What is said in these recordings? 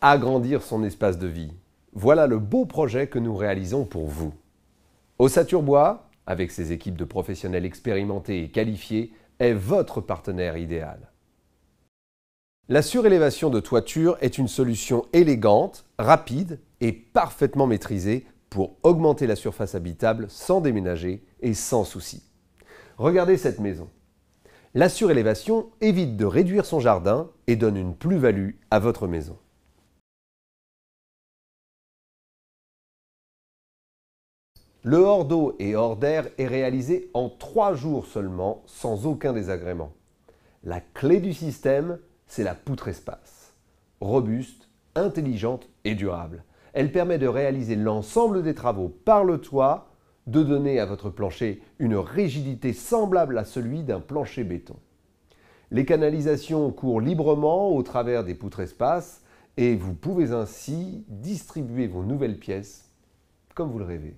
agrandir son espace de vie. Voilà le beau projet que nous réalisons pour vous. Ossature avec ses équipes de professionnels expérimentés et qualifiés, est votre partenaire idéal. La surélévation de toiture est une solution élégante, rapide et parfaitement maîtrisée pour augmenter la surface habitable sans déménager et sans souci. Regardez cette maison. La surélévation évite de réduire son jardin et donne une plus-value à votre maison. Le hors d'eau et hors d'air est réalisé en trois jours seulement, sans aucun désagrément. La clé du système, c'est la poutre espace. Robuste, intelligente et durable. Elle permet de réaliser l'ensemble des travaux par le toit, de donner à votre plancher une rigidité semblable à celui d'un plancher béton. Les canalisations courent librement au travers des poutres espaces et vous pouvez ainsi distribuer vos nouvelles pièces comme vous le rêvez.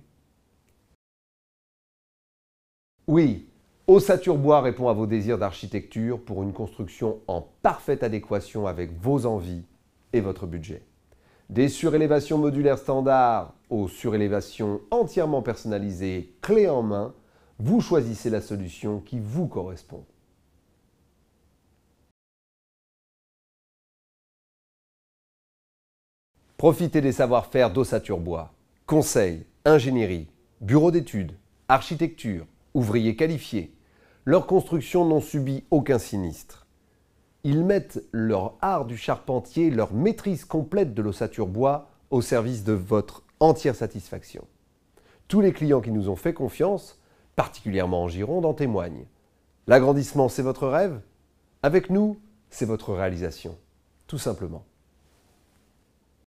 Oui, Ossature Bois répond à vos désirs d'architecture pour une construction en parfaite adéquation avec vos envies et votre budget. Des surélévations modulaires standards aux surélévations entièrement personnalisées, clés en main, vous choisissez la solution qui vous correspond. Profitez des savoir-faire d'Ossature Bois. Conseil, ingénierie, bureau d'études, architecture, ouvriers qualifiés. Leurs constructions n'ont subi aucun sinistre. Ils mettent leur art du charpentier, leur maîtrise complète de l'ossature bois au service de votre entière satisfaction. Tous les clients qui nous ont fait confiance, particulièrement en Gironde, en témoignent. L'agrandissement, c'est votre rêve Avec nous, c'est votre réalisation, tout simplement.